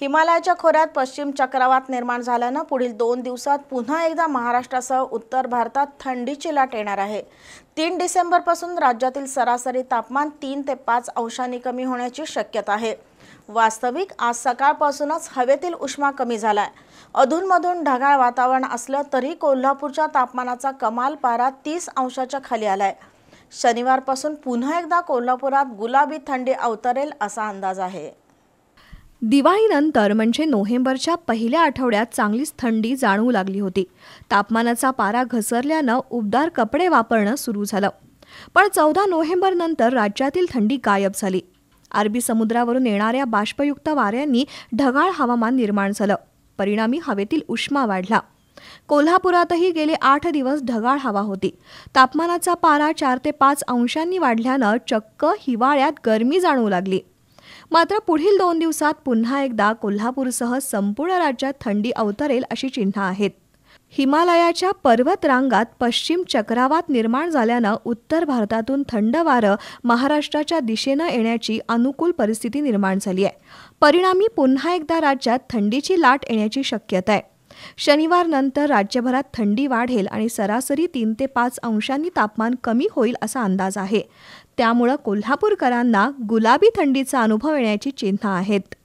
हिमालयाच्या खोऱ्यात पश्चिम चक्रवात निर्माण झाल्यानं पुढील दोन दिवसात पुन्हा एकदा महाराष्ट्रासह उत्तर भारतात थंडीची लाट येणार आहे तीन डिसेंबरपासून राज्यातील सरासरी तापमान तीन ते पाच अंशांनी कमी होण्याची शक्यता आहे वास्तविक आज सकाळपासूनच हवेतील उष्मा कमी झाला अधूनमधून ढगाळ वातावरण असलं तरी कोल्हापूरच्या तापमानाचा कमाल पारा तीस अंशाच्या खाली आला शनिवारपासून पुन्हा एकदा कोल्हापुरात गुलाबी थंडी अवतरेल असा अंदाज आहे दिवाळीनंतर म्हणजे नोव्हेंबरच्या पहिल्या आठवड्यात चांगलीच थंडी जाणवू लागली होती तापमानाचा पारा घसरल्यानं उबदार कपडे वापरणं सुरू झालं पण चौदा नोव्हेंबरनंतर राज्यातील थंडी गायब झाली अरबी समुद्रावरून येणाऱ्या बाष्पयुक्त वाऱ्यांनी ढगाळ हवामान निर्माण झालं परिणामी हवेतील उष्मा वाढला कोल्हापुरातही गेले आठ दिवस ढगाळ हवा होती तापमानाचा पारा चार ते पाच अंशांनी वाढल्यानं चक्क हिवाळ्यात गरमी जाणवू लागली मात्र पुढील दोन दिवसात पुन्हा एकदा कोल्हापूरसह संपूर्ण राज्यात थंडी अवतरेल अशी चिन्ह आहेत हिमालयाच्या पर्वतरांगात पश्चिम चक्रावात निर्माण झाल्यानं उत्तर भारतातून थंड वारं महाराष्ट्राच्या दिशेनं येण्याची अनुकूल परिस्थिती निर्माण झाली आहे परिणामी पुन्हा एकदा राज्यात थंडीची लाट येण्याची शक्यता आहे शनिवारनंतर राज्यभरात थंडी वाढेल आणि सरासरी तीन ते पाच अंशांनी तापमान कमी होईल असा अंदाज आहे त्यामुळं कोल्हापूरकरांना गुलाबी थंडीचा अनुभव येण्याची चिन्ह आहेत